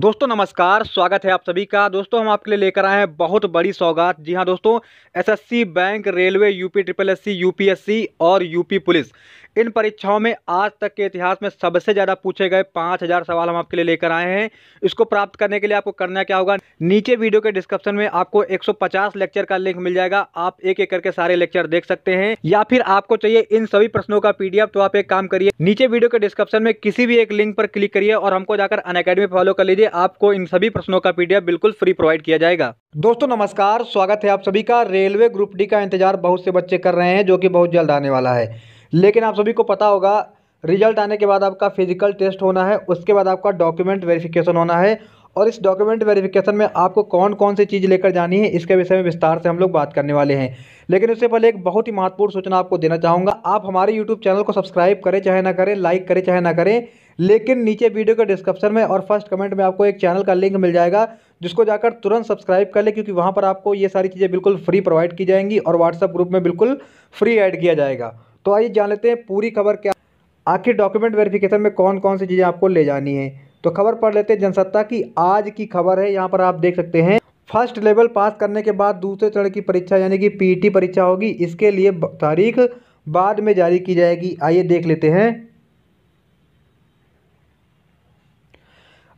दोस्तों नमस्कार स्वागत है आप सभी का दोस्तों हम आपके लिए लेकर आए हैं बहुत बड़ी सौगात जी हाँ दोस्तों SSC bank railway UP triple SC UPSC और यूपी पुलिस इन परीक्षाओं में आज तक के इतिहास में सबसे ज़्यादा पूछे गए पांच हज़ार सवाल हम आपके लिए लेकर आए हैं इसको प्राप्त करने के लिए आपको करना क्या होगा नीचे वीडियो के डिस्क्रिप्शन में आपको 150 लेक्चर का लिंक मिल जाएगा आप एक एक करके सारे लेक्चर देख सकते हैं या फिर आपको चाहिए इन सभी प्रश्नों का पीडीएफ तो आप एक काम करिए नीचे वीडियो के डिस्क्रिप्शन में किसी भी एक लिंक पर क्लिक करिए और हमको जाकर अन फॉलो कर लीजिए आपको इन सभी प्रश्नों का पीडीएफ बिल्कुल फ्री प्रोवाइड किया जाएगा दोस्तों नमस्कार स्वागत है आप सभी का रेलवे ग्रुप डी का इंतजार बहुत से बच्चे कर रहे हैं जो कि बहुत जल्द आने वाला है लेकिन आप सभी को पता होगा रिजल्ट आने के बाद आपका फिजिकल टेस्ट होना है उसके बाद आपका डॉक्यूमेंट वेरिफिकेशन होना है और इस डॉक्यूमेंट वेरिफिकेशन में आपको कौन कौन सी चीज़ लेकर जानी है इसके विषय में विस्तार से हम लोग बात करने वाले हैं लेकिन उससे पहले एक बहुत ही महत्वपूर्ण सूचना आपको देना चाहूँगा आप हमारे यूट्यूब चैनल को सब्सक्राइब करें चाहे ना करें लाइक करें चाहे ना करें लेकिन नीचे वीडियो के डिस्क्रिप्शन में और फर्स्ट कमेंट में आपको एक चैनल का लिंक मिल जाएगा जिसको जाकर तुरंत सब्सक्राइब कर लें क्योंकि वहाँ पर आपको ये सारी चीज़ें बिल्कुल फ्री प्रोवाइड की जाएंगी और व्हाट्सअप ग्रुप में बिल्कुल फ्री ऐड किया जाएगा तो आइए जान लेते हैं पूरी खबर क्या आखिर डॉक्यूमेंट वेरिफिकेशन में कौन कौन सी चीज़ें आपको ले जानी है तो खबर पढ़ लेते हैं जनसत्ता की आज की खबर है यहाँ पर आप देख सकते हैं फर्स्ट लेवल पास करने के बाद दूसरे चरण की परीक्षा यानी कि पीटी e परीक्षा होगी इसके लिए तारीख बाद में जारी की जाएगी आइए देख लेते हैं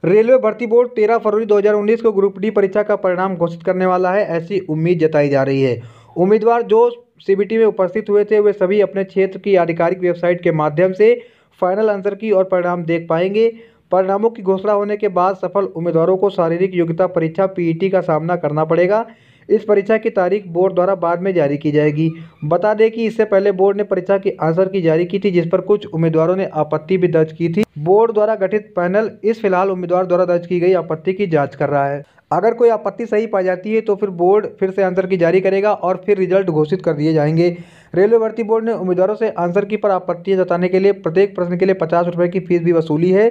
रेलवे भर्ती बोर्ड 13 फरवरी 2019 को ग्रुप डी परीक्षा का परिणाम घोषित करने वाला है ऐसी उम्मीद जताई जा रही है उम्मीदवार जो सीबीटी में उपस्थित हुए थे वे सभी अपने क्षेत्र की आधिकारिक वेबसाइट के माध्यम से फाइनल आंसर की और परिणाम देख पाएंगे परिणामों की घोषणा होने के बाद सफल उम्मीदवारों को शारीरिक योग्यता परीक्षा पीईटी e का सामना करना पड़ेगा इस परीक्षा की तारीख बोर्ड द्वारा बाद में जारी की जाएगी बता दें कि इससे पहले बोर्ड ने परीक्षा की आंसर की जारी की थी जिस पर कुछ उम्मीदवारों ने आपत्ति भी दर्ज की थी बोर्ड द्वारा गठित पैनल इस फिलहाल उम्मीदवार द्वारा दर्ज की गई आपत्ति की जाँच कर रहा है अगर कोई आपत्ति सही पाई जाती है तो फिर बोर्ड फिर से आंसर की जारी करेगा और फिर रिजल्ट घोषित कर दिए जाएंगे रेलवे भर्ती बोर्ड ने उम्मीदवारों से आंसर की पर आपत्तियां जताने के लिए प्रत्येक प्रश्न के लिए पचास रुपये की फीस भी वसूली है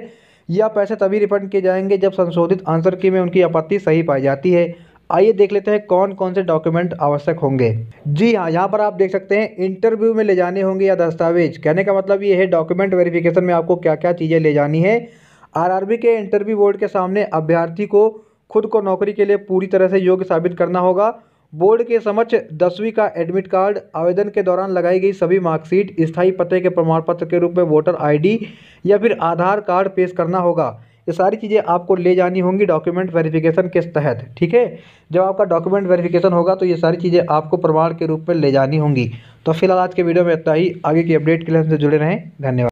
या पैसे तभी रिफंड किए जाएंगे जब संशोधित आंसर की में उनकी आपत्ति सही पाई जाती है आइए देख लेते हैं कौन कौन से डॉक्यूमेंट आवश्यक होंगे जी हाँ यहाँ पर आप देख सकते हैं इंटरव्यू में ले जाने होंगे या दस्तावेज कहने का मतलब ये है डॉक्यूमेंट वेरिफिकेशन में आपको क्या क्या चीज़ें ले जानी है आरआरबी के इंटरव्यू बोर्ड के सामने अभ्यर्थी को खुद को नौकरी के लिए पूरी तरह से योग्य साबित करना होगा बोर्ड के समक्ष दसवीं का एडमिट कार्ड आवेदन के दौरान लगाई गई सभी मार्कशीट स्थायी पते के प्रमाण पत्र के रूप में वोटर आईडी या फिर आधार कार्ड पेश करना होगा ये सारी चीज़ें आपको ले जानी होंगी डॉक्यूमेंट वेरिफिकेशन के तहत ठीक है जब आपका डॉक्यूमेंट वेरिफिकेशन होगा तो ये सारी चीज़ें आपको प्रमाण के रूप में ले जानी होंगी तो फिलहाल आज के वीडियो में इतना ही आगे की अपडेट के लिए हमसे जुड़े रहें धन्यवाद